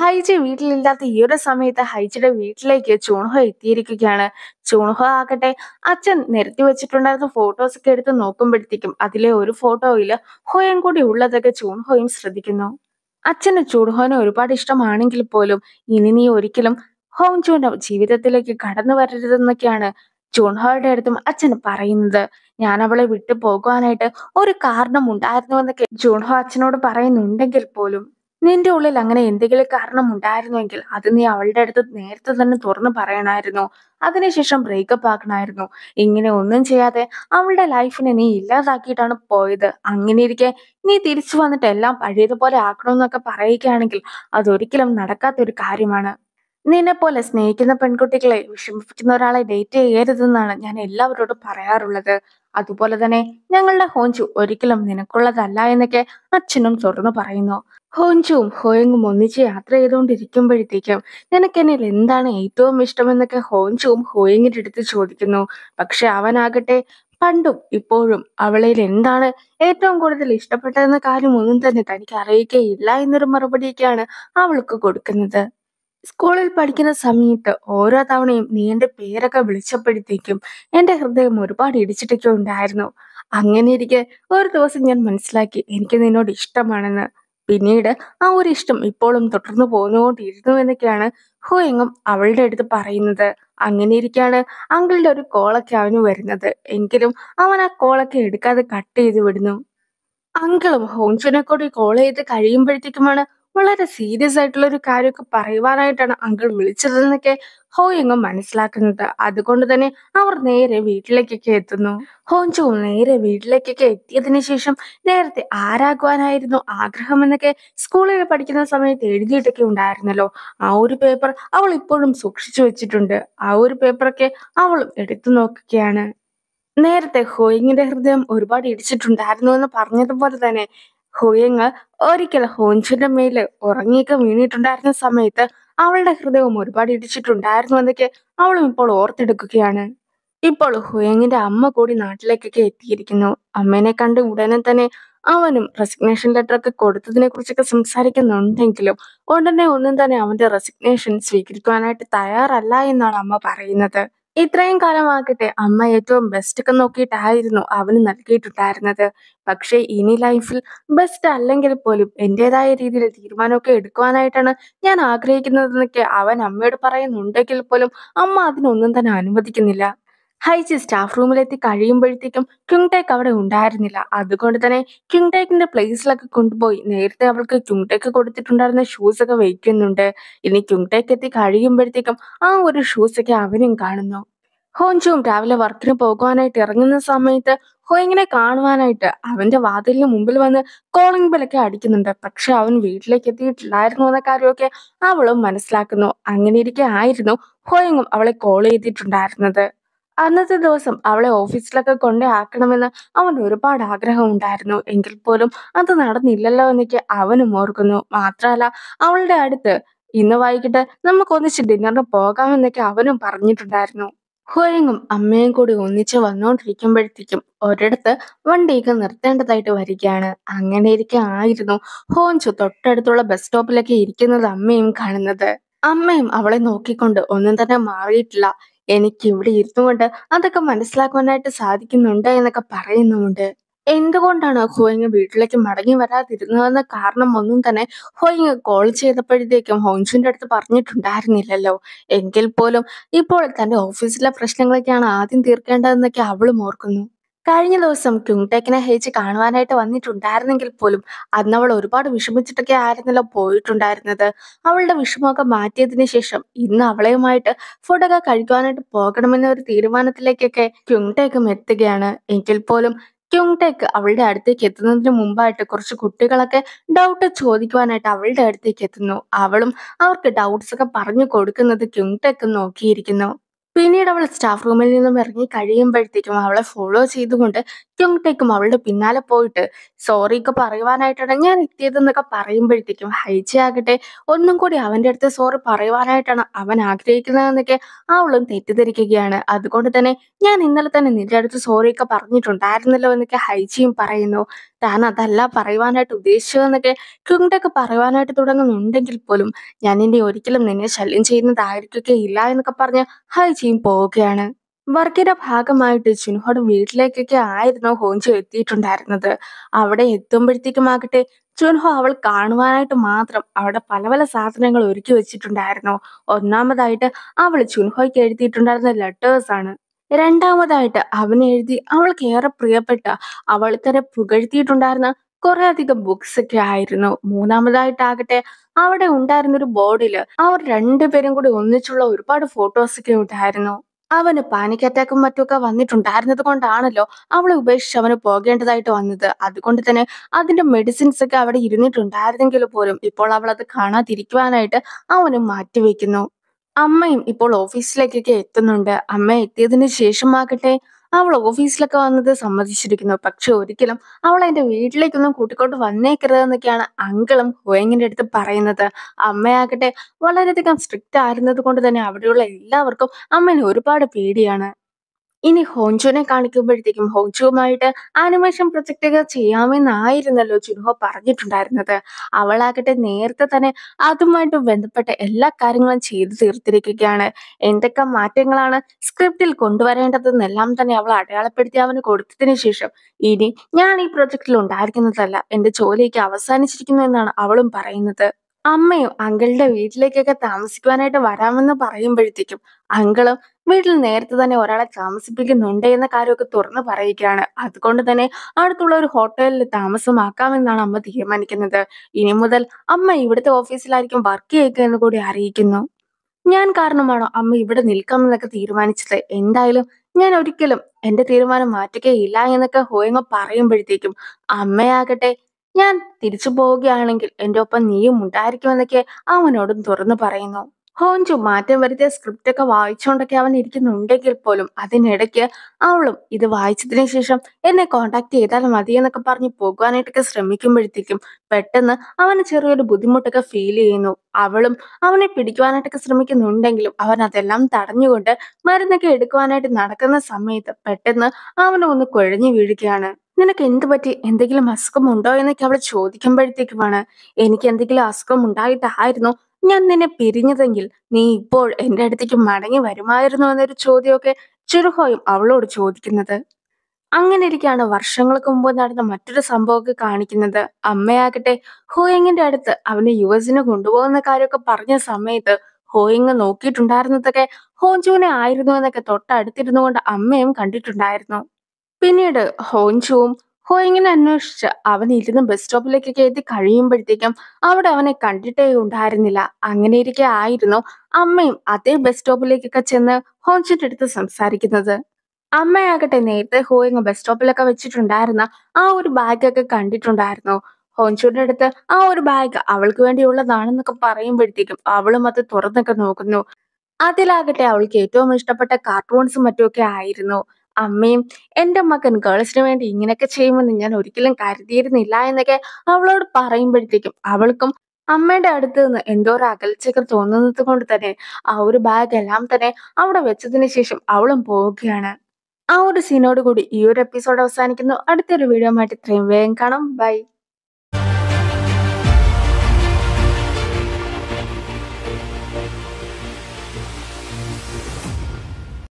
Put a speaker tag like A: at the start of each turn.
A: ഹൈജി വീട്ടിലില്ലാത്ത ഈ ഒരു സമയത്ത് ഹൈജിയുടെ വീട്ടിലേക്ക് ചൂണുഹ എത്തിയിരിക്കുകയാണ് ചൂണുഹ ആകട്ടെ അച്ഛൻ നിരത്തി വെച്ചിട്ടുണ്ടായിരുന്ന ഫോട്ടോസ് ഒക്കെ എടുത്ത് നോക്കുമ്പോഴത്തേക്കും അതിലെ ഒരു ഫോട്ടോയിൽ ഹോയും കൂടി ഉള്ളതൊക്കെ ചൂൺഹോയും ശ്രദ്ധിക്കുന്നു അച്ഛന് ചൂണുഹോനെ ഒരുപാട് ഇഷ്ടമാണെങ്കിൽ പോലും ഇനി നീ ഒരിക്കലും ഹോങ് ചൂൻ്റെ ജീവിതത്തിലേക്ക് കടന്നു വരരുതെന്നൊക്കെയാണ് ചൂൺഹോയുടെ അടുത്തും അച്ഛൻ പറയുന്നത് ഞാൻ അവളെ വിട്ടു പോകുവാനായിട്ട് ഒരു കാരണം ഉണ്ടായിരുന്നുവെന്നൊക്കെ ജൂൺഹോ അച്ഛനോട് പറയുന്നുണ്ടെങ്കിൽ പോലും നിന്റെ ഉള്ളിൽ അങ്ങനെ എന്തെങ്കിലും കാരണം ഉണ്ടായിരുന്നുവെങ്കിൽ അത് നീ അവളുടെ അടുത്ത് നേരത്തെ തന്നെ തുറന്നു പറയണമായിരുന്നു അതിനുശേഷം ബ്രേക്കപ്പ് ആക്കണമായിരുന്നു ഇങ്ങനെ ഒന്നും ചെയ്യാതെ അവളുടെ ലൈഫിനെ നീ ഇല്ലാതാക്കിയിട്ടാണ് പോയത് അങ്ങനെ ഇരിക്കെ നീ തിരിച്ചു വന്നിട്ട് എല്ലാം പഴയതുപോലെ ആക്കണമെന്നൊക്കെ പറയുകയാണെങ്കിൽ അതൊരിക്കലും നടക്കാത്തൊരു കാര്യമാണ് നിന്നെ പോലെ സ്നേഹിക്കുന്ന പെൺകുട്ടികളെ വിഷമിപ്പിക്കുന്ന ഒരാളെ ഡേറ്റ് ചെയ്യരുതെന്നാണ് ഞാൻ എല്ലാവരോടും പറയാറുള്ളത് അതുപോലെ തന്നെ ഞങ്ങളുടെ ഹോഞ്ചു ഒരിക്കലും നിനക്കുള്ളതല്ല എന്നൊക്കെ അച്ഛനും തുറന്നു പറയുന്നു ഹോഞ്ചുവും ഹോയങ്ങും ഒന്നിച്ച് യാത്ര ചെയ്തുകൊണ്ടിരിക്കുമ്പോഴത്തേക്കും നിനക്ക് എന്നിൽ എന്താണ് ഏറ്റവും ഇഷ്ടമെന്നൊക്കെ ഹോഞ്ചുവും ഹോയങ്ങിന്റെ അടുത്ത് ചോദിക്കുന്നു പക്ഷെ അവനാകട്ടെ പണ്ടും ഇപ്പോഴും അവളിൽ എന്താണ് ഏറ്റവും കൂടുതൽ ഇഷ്ടപ്പെട്ടതെന്ന ഒന്നും തന്നെ തനിക്ക് അറിയിക്കയില്ല എന്നൊരു മറുപടിയൊക്കെയാണ് അവൾക്ക് കൊടുക്കുന്നത് സ്കൂളിൽ പഠിക്കുന്ന സമയത്ത് ഓരോ തവണയും നീ എൻ്റെ പേരൊക്കെ വിളിച്ചപ്പോഴത്തേക്കും എൻ്റെ ഹൃദയം ഒരുപാട് ഇടിച്ചിട്ടൊക്കെ ഉണ്ടായിരുന്നു അങ്ങനെ ഇരിക്കെ ഒരു ദിവസം ഞാൻ മനസ്സിലാക്കി എനിക്ക് നിന്നോട് ഇഷ്ടമാണെന്ന് പിന്നീട് ആ ഒരു ഇഷ്ടം ഇപ്പോഴും തുടർന്നു പോന്നുകൊണ്ടിരുന്നു എന്നൊക്കെയാണ് ഹോ എങ്ങും അവളുടെ അടുത്ത് പറയുന്നത് അങ്ങനെ ഇരിക്കാണ് അങ്കിളുടെ ഒരു കോളൊക്കെ അവന് വരുന്നത് എങ്കിലും അവൻ ആ കോളൊക്കെ എടുക്കാതെ കട്ട് ചെയ്ത് വിടുന്നു അങ്കിളും ഹോൺസിനെ കൂടി കോൾ ചെയ്ത് കഴിയുമ്പോഴത്തേക്കുമാണ് വളരെ സീരിയസ് ആയിട്ടുള്ള ഒരു കാര്യമൊക്കെ പറയുവാനായിട്ടാണ് അങ്കിൾ വിളിച്ചതെന്നൊക്കെ ഹോയിങ്ങും മനസ്സിലാക്കുന്നത് അതുകൊണ്ട് തന്നെ അവർ നേരെ വീട്ടിലേക്കൊക്കെ എത്തുന്നു ഹോഞ്ചുവും നേരെ വീട്ടിലേക്കൊക്കെ എത്തിയതിന് ശേഷം നേരത്തെ ആരാകുവാനായിരുന്നു ആഗ്രഹമെന്നൊക്കെ സ്കൂളിൽ പഠിക്കുന്ന സമയത്ത് എഴുതിയിട്ടൊക്കെ ഉണ്ടായിരുന്നല്ലോ ആ ഒരു പേപ്പർ അവൾ ഇപ്പോഴും സൂക്ഷിച്ചു വെച്ചിട്ടുണ്ട് ആ ഒരു പേപ്പറൊക്കെ അവളും എടുത്തു നോക്കുകയാണ് നേരത്തെ ഹോയിങ്ങിന്റെ ഹൃദയം ഒരുപാട് ഇടിച്ചിട്ടുണ്ടായിരുന്നു എന്ന് പറഞ്ഞതുപോലെ തന്നെ ഹുയങ് ഒരിക്കൽ ഹോൻഷിന്റെ മേല് ഉറങ്ങിയൊക്കെ വീണിട്ടുണ്ടായിരുന്ന സമയത്ത് അവളുടെ ഹൃദയം ഒരുപാട് ഇടിച്ചിട്ടുണ്ടായിരുന്നു എന്നൊക്കെ അവളും ഇപ്പോൾ ഓർത്തെടുക്കുകയാണ് ഇപ്പോൾ ഹുയങ്ങിന്റെ അമ്മ കൂടി നാട്ടിലേക്കൊക്കെ എത്തിയിരിക്കുന്നു അമ്മേനെ കണ്ട് ഉടനെ തന്നെ അവനും റെസിഗ്നേഷൻ ലെറ്റർ ഒക്കെ കൊടുത്തതിനെ കുറിച്ചൊക്കെ സംസാരിക്കുന്നുണ്ടെങ്കിലും ഉടനെ ഒന്നും തന്നെ അവന്റെ റെസിഗ്നേഷൻ സ്വീകരിക്കുവാനായിട്ട് തയ്യാറല്ല എന്നാണ് അമ്മ പറയുന്നത് ഇത്രയും കാലമാകട്ടെ അമ്മ ഏറ്റവും ബെസ്റ്റ് ഒക്കെ നോക്കിയിട്ടായിരുന്നു അവന് നൽകിയിട്ടുണ്ടായിരുന്നത് പക്ഷേ ഇനി ലൈഫിൽ ബെസ്റ്റ് അല്ലെങ്കിൽ പോലും എൻ്റെതായ രീതിയിൽ തീരുമാനമൊക്കെ എടുക്കുവാനായിട്ടാണ് ഞാൻ ആഗ്രഹിക്കുന്നതെന്നൊക്കെ അവൻ അമ്മയോട് പറയുന്നുണ്ടെങ്കിൽ പോലും അമ്മ അതിനൊന്നും തന്നെ അനുവദിക്കുന്നില്ല ഹൈജി സ്റ്റാഫ് റൂമിലെത്തി കഴിയുമ്പോഴത്തേക്കും ടേക്ക് അവിടെ ഉണ്ടായിരുന്നില്ല അതുകൊണ്ട് തന്നെ ടേക്കിന്റെ പ്ലേസിലൊക്കെ കൊണ്ടുപോയി നേരത്തെ അവൾക്ക് ടേക്ക് കൊടുത്തിട്ടുണ്ടായിരുന്ന ഷൂസ് ഒക്കെ വയ്ക്കുന്നുണ്ട് ഇനി ടേക്ക് എത്തി കഴിയുമ്പോഴത്തേക്കും ആ ഒരു ഷൂസ് ഒക്കെ അവനും കാണുന്നു ഹോൻജുവും രാവിലെ വർക്കിന് പോകുവാനായിട്ട് ഇറങ്ങുന്ന സമയത്ത് ഹോയിങ്ങിനെ കാണുവാനായിട്ട് അവന്റെ വാതിലിന് മുമ്പിൽ വന്ന് കോളിംഗ് ബെല്ലൊക്കെ അടിക്കുന്നുണ്ട് പക്ഷെ അവൻ വീട്ടിലേക്ക് എത്തിയിട്ടില്ലായിരുന്നു എന്ന കാര്യമൊക്കെ അവളും മനസ്സിലാക്കുന്നു അങ്ങനെ ആയിരുന്നു ഹോയിങ്ങും അവളെ കോൾ ചെയ്തിട്ടുണ്ടായിരുന്നത് അന്നത്തെ ദിവസം അവളെ ഓഫീസിലൊക്കെ കൊണ്ടേ ആക്കണമെന്ന് അവൻ ഒരുപാട് ആഗ്രഹം ഉണ്ടായിരുന്നു എങ്കിൽ പോലും അത് നടന്നില്ലല്ലോ എന്നൊക്കെ അവനും ഓർക്കുന്നു മാത്രമല്ല അവളുടെ അടുത്ത് ഇന്ന് വൈകിട്ട് ഒന്നിച്ച് ഡിന്നറിന് പോകാമെന്നൊക്കെ അവനും പറഞ്ഞിട്ടുണ്ടായിരുന്നു ഹുരങ്ങും അമ്മയും കൂടി ഒന്നിച്ച് വന്നുകൊണ്ടിരിക്കുമ്പോഴത്തേക്കും ഒരിടത്ത് വണ്ടിയൊക്കെ നിർത്തേണ്ടതായിട്ട് വരികയാണ് അങ്ങനെ ഇരിക്കെ ആയിരുന്നു ഹോഞ്ചു തൊട്ടടുത്തുള്ള ബസ് സ്റ്റോപ്പിലൊക്കെ ഇരിക്കുന്നത് അമ്മയും കാണുന്നത് അമ്മയും അവളെ നോക്കിക്കൊണ്ട് ഒന്നും തന്നെ മാറിയിട്ടില്ല എനിക്ക് ഇവിടെ കൊണ്ട് അതൊക്കെ മനസ്സിലാക്കുവാനായിട്ട് സാധിക്കുന്നുണ്ട് എന്നൊക്കെ പറയുന്നുമുണ്ട് എന്തുകൊണ്ടാണ് ഹോയിങ് വീട്ടിലേക്ക് മടങ്ങി വരാതിരുന്നതെന്ന കാരണം ഒന്നും തന്നെ ഹോയിങ് കോൾ ചെയ്തപ്പോഴത്തേക്കും ഹോങ്സുവിൻ്റെ അടുത്ത് പറഞ്ഞിട്ടുണ്ടായിരുന്നില്ലല്ലോ എങ്കിൽ പോലും ഇപ്പോൾ തന്റെ ഓഫീസിലെ പ്രശ്നങ്ങളൊക്കെയാണ് ആദ്യം തീർക്കേണ്ടതെന്നൊക്കെ അവളും ഓർക്കുന്നു കഴിഞ്ഞ ദിവസം ക്യുങ്ടെക്കിനെ ഹേച്ച് കാണുവാനായിട്ട് വന്നിട്ടുണ്ടായിരുന്നെങ്കിൽ പോലും അന്ന് അവൾ ഒരുപാട് വിഷമിച്ചിട്ടൊക്കെ ആയിരുന്നല്ലോ പോയിട്ടുണ്ടായിരുന്നത് അവളുടെ വിഷമമൊക്കെ മാറ്റിയതിനു ശേഷം ഇന്ന് അവളെയുമായിട്ട് ഫുഡൊക്കെ കഴിക്കുവാനായിട്ട് പോകണമെന്ന ഒരു തീരുമാനത്തിലേക്കൊക്കെ ക്യുങ്ടേക്കും എത്തുകയാണ് എങ്കിൽ പോലും ക്യുങ്ടെക് അവളുടെ അടുത്തേക്ക് എത്തുന്നതിന് മുമ്പായിട്ട് കുറച്ച് കുട്ടികളൊക്കെ ഡൗട്ട് ചോദിക്കുവാനായിട്ട് അവളുടെ അടുത്തേക്ക് എത്തുന്നു അവളും അവർക്ക് ഡൗട്ട്സ് ഒക്കെ പറഞ്ഞു കൊടുക്കുന്നത് ക്യുങ്ടെക്ക് നോക്കിയിരിക്കുന്നു പിന്നീട് അവൾ സ്റ്റാഫ് റൂമിൽ നിന്നും ഇറങ്ങി കഴിയുമ്പോഴത്തേക്കും അവളെ ഫോളോ ചെയ്തുകൊണ്ട് ഒറ്റങ്ങോട്ടേക്കും അവളുടെ പിന്നാലെ പോയിട്ട് സോറി ഒക്കെ പറയുവാനായിട്ടാണ് ഞാൻ എത്തിയതെന്നൊക്കെ പറയുമ്പോഴത്തേക്കും ഹൈജി ആകട്ടെ ഒന്നും കൂടി അവൻ്റെ അടുത്ത് സോറി പറയുവാനായിട്ടാണ് അവൻ ആഗ്രഹിക്കുന്നതെന്നൊക്കെ അവളും തെറ്റിദ്ധരിക്കുകയാണ് അതുകൊണ്ട് തന്നെ ഞാൻ ഇന്നലെ തന്നെ നിന്റെ അടുത്ത് സോറി ഒക്കെ പറഞ്ഞിട്ടുണ്ടായിരുന്നല്ലോ എന്നൊക്കെ ഹൈജിയും പറയുന്നു താൻ അതല്ല പറയുവാനായിട്ട് ഉദ്ദേശിച്ചതെന്നൊക്കെ ക്യുങ്ടൊക്കെ പറയുവാനായിട്ട് തുടങ്ങുന്നുണ്ടെങ്കിൽ പോലും ഞാൻ ഇനി ഒരിക്കലും നിന്നെ ശല്യം ചെയ്യുന്നതായിരിക്കുകയില്ല എന്നൊക്കെ പറഞ്ഞ് ഹൈജിയും പോവുകയാണ് വർക്കിന്റെ ഭാഗമായിട്ട് ജുൻഹോട് വീട്ടിലേക്കൊക്കെ ആയിരുന്നു ഹോഞ്ചു എത്തിയിട്ടുണ്ടായിരുന്നത് അവിടെ എത്തുമ്പോഴത്തേക്കും ആകട്ടെ ജുൻഹോ അവൾ കാണുവാനായിട്ട് മാത്രം അവിടെ പല പല സാധനങ്ങൾ ഒരുക്കി വെച്ചിട്ടുണ്ടായിരുന്നു ഒന്നാമതായിട്ട് അവൾ ജുൻഹോയ്ക്ക് എഴുതിയിട്ടുണ്ടായിരുന്ന ലെറ്റേഴ്സ് ആണ് രണ്ടാമതായിട്ട് അവൻ എഴുതി അവൾക്ക് ഏറെ പ്രിയപ്പെട്ട അവൾ തന്നെ പുകഴ്ത്തിയിട്ടുണ്ടായിരുന്ന കുറെ അധികം ബുക്സ് ഒക്കെ ആയിരുന്നു മൂന്നാമതായിട്ടാകട്ടെ അവിടെ ഉണ്ടായിരുന്ന ഒരു ബോർഡിൽ അവർ രണ്ടുപേരും കൂടി ഒന്നിച്ചുള്ള ഒരുപാട് ഫോട്ടോസ് ഒക്കെ ഉണ്ടായിരുന്നു അവന് പാനിക് അറ്റാക്കും മറ്റുമൊക്കെ വന്നിട്ടുണ്ടായിരുന്നത് കൊണ്ടാണല്ലോ അവളെ ഉപേക്ഷിച്ച് അവന് പോകേണ്ടതായിട്ട് വന്നത് അതുകൊണ്ട് തന്നെ അതിന്റെ മെഡിസിൻസ് ഒക്കെ അവിടെ ഇരുന്നിട്ടുണ്ടായിരുന്നെങ്കിൽ പോലും ഇപ്പോൾ അവൾ അത് കാണാതിരിക്കുവാനായിട്ട് അവന് മാറ്റിവെക്കുന്നു അമ്മയും ഇപ്പോൾ ഓഫീസിലേക്കൊക്കെ എത്തുന്നുണ്ട് അമ്മ എത്തിയതിന് ശേഷമാകട്ടെ അവൾ ഓഫീസിലൊക്കെ വന്നത് സമ്മതിച്ചിരിക്കുന്നു പക്ഷെ ഒരിക്കലും അവൾ എൻ്റെ വീട്ടിലേക്കൊന്നും കൂട്ടിക്കൊണ്ട് വന്നേക്കരുതെന്നൊക്കെയാണ് അങ്കിളും ഹുവങ്ങിൻ്റെ അടുത്ത് പറയുന്നത് അമ്മയാകട്ടെ വളരെയധികം സ്ട്രിക്റ്റ് ആയിരുന്നത് കൊണ്ട് തന്നെ അവിടെയുള്ള എല്ലാവർക്കും അമ്മേനെ ഒരുപാട് പേടിയാണ് ഇനി ഹോഞ്ചുവിനെ കാണിക്കുമ്പോഴത്തേക്കും ഹോൺജുവുമായിട്ട് ആനിമേഷൻ പ്രൊജക്റ്റുകൾ ചെയ്യാമെന്നായിരുന്നല്ലോ ജുൻഹോ പറഞ്ഞിട്ടുണ്ടായിരുന്നത് അവളാകട്ടെ നേരത്തെ തന്നെ അതുമായിട്ട് ബന്ധപ്പെട്ട എല്ലാ കാര്യങ്ങളും ചെയ്തു തീർത്തിരിക്കുകയാണ് എന്തൊക്കെ മാറ്റങ്ങളാണ് സ്ക്രിപ്റ്റിൽ കൊണ്ടുവരേണ്ടതെന്നെല്ലാം തന്നെ അവൾ അടയാളപ്പെടുത്തി അവന് കൊടുത്തതിന് ശേഷം ഇനി ഞാൻ ഈ പ്രൊജക്റ്റിൽ ഉണ്ടായിരിക്കുന്നതല്ല എന്റെ ജോലിക്ക് അവസാനിച്ചിരിക്കുന്നു എന്നാണ് അവളും പറയുന്നത് അമ്മയും അങ്കിളുടെ വീട്ടിലേക്കൊക്കെ താമസിക്കുവാനായിട്ട് വരാമെന്ന് പറയുമ്പോഴത്തേക്കും അങ്കിളും വീട്ടിൽ നേരത്തെ തന്നെ ഒരാളെ താമസിപ്പിക്കുന്നുണ്ട് എന്ന കാര്യമൊക്കെ തുറന്നു പറയുകയാണ് അതുകൊണ്ട് തന്നെ അടുത്തുള്ള ഒരു ഹോട്ടലിൽ താമസമാക്കാമെന്നാണ് അമ്മ തീരുമാനിക്കുന്നത് ഇനി മുതൽ അമ്മ ഇവിടുത്തെ ഓഫീസിലായിരിക്കും വർക്ക് ചെയ്യുക എന്ന് കൂടി അറിയിക്കുന്നു ഞാൻ കാരണമാണോ അമ്മ ഇവിടെ നിൽക്കാമെന്നൊക്കെ തീരുമാനിച്ചത് എന്തായാലും ഞാൻ ഒരിക്കലും എന്റെ തീരുമാനം മാറ്റുകയില്ല എന്നൊക്കെ ഹോയങ്ങ പറയുമ്പോഴത്തേക്കും അമ്മയാകട്ടെ ഞാൻ തിരിച്ചു പോവുകയാണെങ്കിൽ എൻ്റെ ഒപ്പം നീയും ഉണ്ടായിരിക്കുമെന്നൊക്കെ അവനോടും തുറന്നു പറയുന്നു ഹോഞ്ചു മാറ്റം വരുത്തിയ സ്ക്രിപ്റ്റ് ഒക്കെ വായിച്ചുകൊണ്ടൊക്കെ അവൻ ഇരിക്കുന്നുണ്ടെങ്കിൽ പോലും അതിനിടയ്ക്ക് അവളും ഇത് വായിച്ചതിന് ശേഷം എന്നെ കോണ്ടാക്ട് ചെയ്താൽ മതി എന്നൊക്കെ പറഞ്ഞ് പോകുവാനായിട്ടൊക്കെ ശ്രമിക്കുമ്പോഴത്തേക്കും പെട്ടെന്ന് അവന് ചെറിയൊരു ബുദ്ധിമുട്ടൊക്കെ ഫീൽ ചെയ്യുന്നു അവളും അവനെ പിടിക്കുവാനായിട്ടൊക്കെ ശ്രമിക്കുന്നുണ്ടെങ്കിലും അവൻ അതെല്ലാം തടഞ്ഞുകൊണ്ട് മരുന്നൊക്കെ എടുക്കുവാനായിട്ട് നടക്കുന്ന സമയത്ത് പെട്ടെന്ന് അവനെ ഒന്ന് കുഴഞ്ഞു വീഴുകയാണ് നിനക്ക് എന്ത് പറ്റി എന്തെങ്കിലും ഉണ്ടോ എന്നൊക്കെ അവൾ ചോദിക്കുമ്പോഴത്തേക്കുമാണ് എനിക്ക് എന്തെങ്കിലും അസുഖം ഉണ്ടായിട്ടായിരുന്നു ഞാൻ നിന്നെ പിരിഞ്ഞതെങ്കിൽ നീ ഇപ്പോൾ എൻ്റെ അടുത്തേക്ക് മടങ്ങി വരുമായിരുന്നു എന്നൊരു ചോദ്യമൊക്കെ ചുരുഹോയും അവളോട് ചോദിക്കുന്നത് അങ്ങനെ ഇരിക്കാണ് വർഷങ്ങൾക്ക് മുമ്പ് നടന്ന മറ്റൊരു സംഭവമൊക്കെ കാണിക്കുന്നത് അമ്മയാകട്ടെ ഹോയിങ്ങിന്റെ അടുത്ത് അവനെ യു കൊണ്ടുപോകുന്ന കാര്യമൊക്കെ പറഞ്ഞ സമയത്ത് ഹോയിങ് നോക്കിയിട്ടുണ്ടായിരുന്നതൊക്കെ ഹോഞ്ചുവിനെ ആയിരുന്നു എന്നൊക്കെ തൊട്ടടുത്തിരുന്നു കൊണ്ട് അമ്മയും കണ്ടിട്ടുണ്ടായിരുന്നു പിന്നീട് ഹോഞ്ചുവും ഹോ ഇങ്ങനെ അന്വേഷിച്ച് അവൻ ഇരുന്ന് ബസ് സ്റ്റോപ്പിലേക്ക് കയറ്റി കഴിയുമ്പോഴത്തേക്കും അവിടെ അവനെ കണ്ടിട്ടേ ഉണ്ടായിരുന്നില്ല അങ്ങനെ ഇരിക്കെ ആയിരുന്നു അമ്മയും അതേ ബസ് സ്റ്റോപ്പിലേക്കൊക്കെ ചെന്ന് ഹോഞ്ചിന്റെ എടുത്ത് സംസാരിക്കുന്നത് അമ്മയാകട്ടെ നേരത്തെ ഹോയിങ് ബസ് സ്റ്റോപ്പിലൊക്കെ വെച്ചിട്ടുണ്ടായിരുന്ന ആ ഒരു ബാഗൊക്കെ കണ്ടിട്ടുണ്ടായിരുന്നു ഹോൻഷൂന്റെ അടുത്ത് ആ ഒരു ബാഗ് അവൾക്ക് വേണ്ടിയുള്ളതാണെന്നൊക്കെ പറയുമ്പോഴത്തേക്കും അവളും അത് തുറന്നൊക്കെ നോക്കുന്നു അതിലാകട്ടെ അവൾക്ക് ഏറ്റവും ഇഷ്ടപ്പെട്ട കാർട്ടൂൺസും മറ്റുമൊക്കെ ആയിരുന്നു അമ്മയും എൻ്റെ മകൻ ഗേൾസിന് വേണ്ടി ഇങ്ങനെയൊക്കെ ചെയ്യുമെന്ന് ഞാൻ ഒരിക്കലും കരുതിയിരുന്നില്ല എന്നൊക്കെ അവളോട് പറയുമ്പോഴത്തേക്കും അവൾക്കും അമ്മയുടെ അടുത്ത് നിന്ന് എന്തോ ഒരു അകൽച്ചകൾ തോന്നുന്നത് കൊണ്ട് തന്നെ ആ ഒരു ബാഗ് എല്ലാം തന്നെ അവിടെ വെച്ചതിന് ശേഷം അവളും പോവുകയാണ് ആ ഒരു സീനോട് കൂടി ഈ ഒരു എപ്പിസോഡ് അവസാനിക്കുന്നു അടുത്തൊരു വീഡിയോ ആയിട്ട് ഇത്രയും വേഗം കാണാം ബൈ